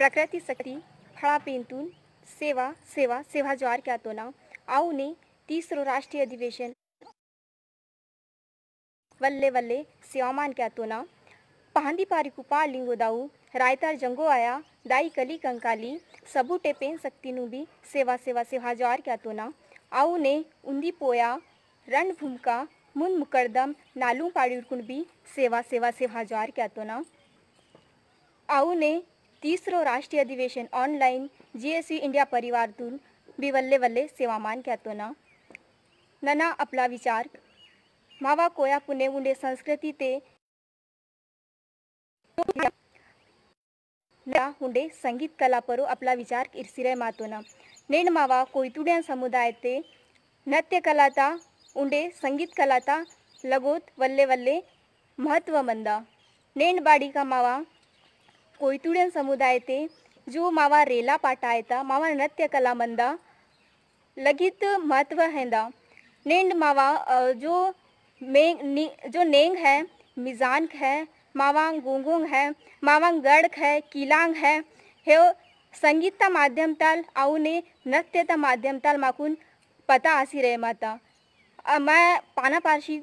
प्रकृति शक्ति પ્રકૃતિ શક્તિ सेवा सेवा सेवा ज्वार સેવા જ્વાર ખ્યાતોના આવને तीसरो राष्ट्रीय अधिवेशन वल्ले वल्ले सेवामान क्या तो ना पहांदी पारी कुपा लिंगो दाऊ रायतार जंगो आया दाई कली कंकाली सबू टेपेन शक्ति नु भी सेवा सेवा सेवा ज्वार क्या तो ना आऊ ने उंदी पोया रण भूमका मुन मुकरदम नालू पाड़ी भी सेवा सेवा सेवा ज्वार क्या तो ना आऊ ने तीसरो राष्ट्रीय अधिवेशन ऑनलाइन जी एस इंडिया परिवारातून बिवल्ले वल्ले सेवामान ना नना आपला विचार मावा कोया पुणे उंडे संस्कृती ते हुंडे संगीत कलापरो आपला विचार इरसिरे मातोना नेन मावा कोई कोयतुड्या समुदाय ते नृत्य कलाता उंडे संगीत कलाता लगोत वल्ले वल्ले महत्व मंदा नेन बाडी का मावा समुदाय थे जो मावा रेला पाटा है था मावा नृत्य कला मंदा लगित महत्व दा नेंड मावा जो नी, जो नेंग है मिजान है मावांग गुंगुंग है मावांग गढ़ है किलांग है हे संगीत का माध्यम ताल नृत्य का माध्यम ताल माकुन पता आसी रहे माता मैं पाना पारसी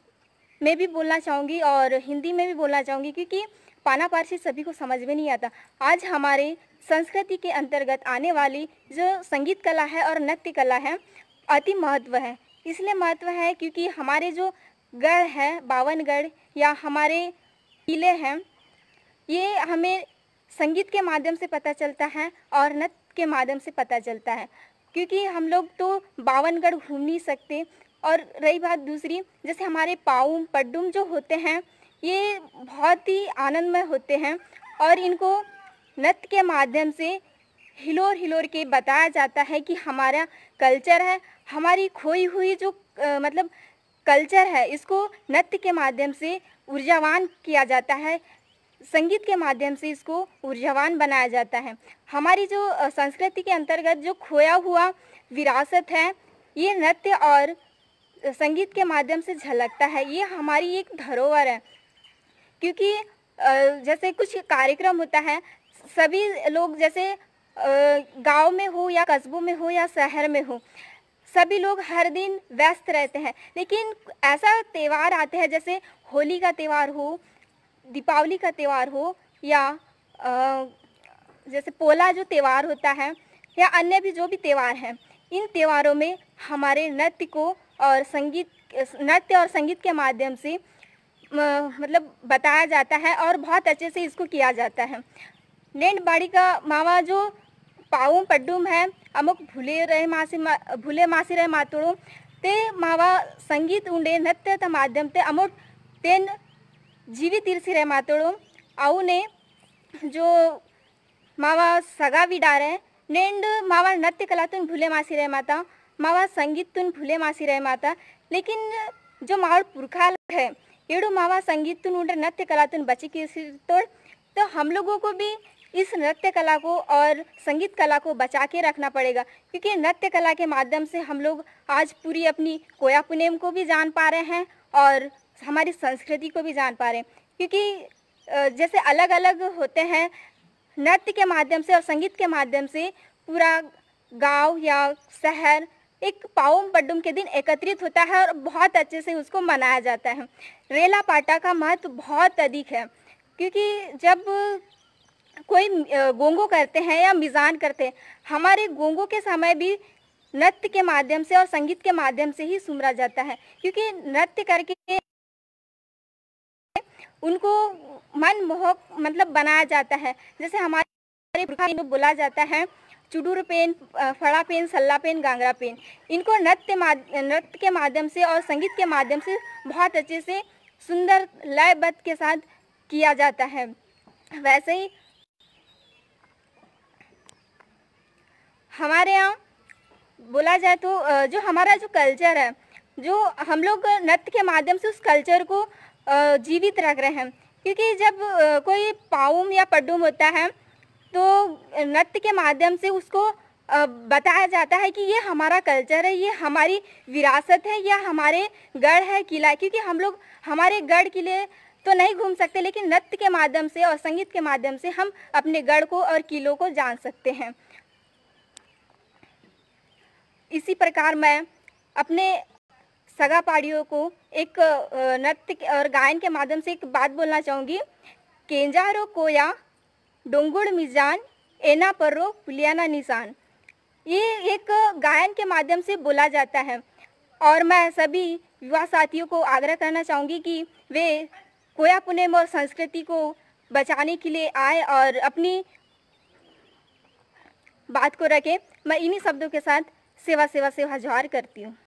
में भी बोलना चाहूँगी और हिंदी में भी बोलना चाहूँगी क्योंकि पाना पारसी सभी को समझ में नहीं आता आज हमारे संस्कृति के अंतर्गत आने वाली जो संगीत कला है और नृत्य कला है अति महत्व है इसलिए महत्व है क्योंकि हमारे जो गढ़ है बावनगढ़ या हमारे किले हैं ये हमें संगीत के माध्यम से पता चलता है और नृत्य के माध्यम से पता चलता है क्योंकि हम लोग तो बावनगढ़ घूम नहीं सकते और रही बात दूसरी जैसे हमारे पाऊ पड्डुम जो होते हैं ये बहुत ही आनंदमय होते हैं और इनको नृत्य के माध्यम से हिलोर हिलोर के बताया जाता है कि हमारा कल्चर है हमारी खोई हुई जो आ, मतलब कल्चर है इसको नृत्य के माध्यम से ऊर्जावान किया जाता है संगीत के माध्यम से इसको ऊर्जावान बनाया जाता है हमारी जो संस्कृति के अंतर्गत जो खोया हुआ विरासत है ये नृत्य और संगीत के माध्यम से झलकता है ये हमारी एक धरोहर है क्योंकि जैसे कुछ कार्यक्रम होता है सभी लोग जैसे गांव में हो या कस्बों में हो या शहर में हो सभी लोग हर दिन व्यस्त रहते हैं लेकिन ऐसा त्यौहार आते हैं जैसे होली का त्यौहार हो दीपावली का त्यौहार हो या जैसे पोला जो त्यौहार होता है या अन्य भी जो भी त्यौहार हैं इन त्योहारों में हमारे नृत्य को और संगीत नृत्य और संगीत के माध्यम से मतलब बताया जाता है और बहुत अच्छे से इसको किया जाता है नैन बाड़ी का मावा जो पाऊ पड्डुम है अमुक भूले रहे मासी मा, भूले मासी रहे मातुड़ू ते मावा संगीत उंडे नृत्य त माध्यम ते अमुक तेन जीवी तीर्थी रहे मातुड़ू आऊ ने जो मावा सगा विडा रहे नेंड मावा नृत्य कला तुन भूले मासी रहे माता मावा संगीत तुन भूले मासी रहे माता लेकिन जो मावर पुरखा है एड़ो मावा संगीत तुन उन्हें नृत्य कला तुन बची की तोड़ तो हम लोगों को भी इस नृत्य कला को और संगीत कला को बचा के रखना पड़ेगा क्योंकि नृत्य कला के माध्यम से हम लोग आज पूरी अपनी कोया पुनेम को भी जान पा रहे हैं और हमारी संस्कृति को भी जान पा रहे हैं क्योंकि जैसे अलग अलग होते हैं नृत्य के माध्यम से और संगीत के माध्यम से पूरा गांव या शहर एक पाओम पड्डुम के दिन एकत्रित होता है और बहुत अच्छे से उसको मनाया जाता है रेला पाटा का महत्व बहुत अधिक है क्योंकि जब कोई गोंगो करते हैं या मिजान करते हैं हमारे गोंगो के समय भी नृत्य के माध्यम से और संगीत के माध्यम से ही सुमरा जाता है क्योंकि नृत्य करके उनको मनमोहक मतलब बनाया जाता है जैसे हमारे बुला जाता है चुडूर पेन फड़ा पेन सल्ला पेन गांगरा पेन इनको नृत्य नृत्य के माध्यम से और संगीत के माध्यम से बहुत अच्छे से सुंदर लयबद्ध के साथ किया जाता है वैसे ही हमारे यहाँ बोला जाए तो जो हमारा जो कल्चर है जो हम लोग नृत्य के माध्यम से उस कल्चर को जीवित रख रहे हैं क्योंकि जब कोई पाउम या पड्डुम होता है तो नृत्य के माध्यम से उसको बताया जाता है कि ये हमारा कल्चर है ये हमारी विरासत है या हमारे गढ़ है किला क्योंकि हम लोग हमारे गढ़ किले तो नहीं घूम सकते लेकिन नृत्य के माध्यम से और संगीत के माध्यम से हम अपने गढ़ को और किलों को जान सकते हैं इसी प्रकार मैं अपने सगा पाड़ियों को एक नृत्य और गायन के माध्यम से एक बात बोलना चाहूँगी केंजारो कोया डोंगुड़ मिजान एना परो पुलियाना निशान ये एक गायन के माध्यम से बोला जाता है और मैं सभी युवा साथियों को आग्रह करना चाहूँगी कि वे कोया पुनेम और संस्कृति को बचाने के लिए आए और अपनी बात को रखें मैं इन्हीं शब्दों के साथ सेवा सेवा सेवा जोहार करती हूँ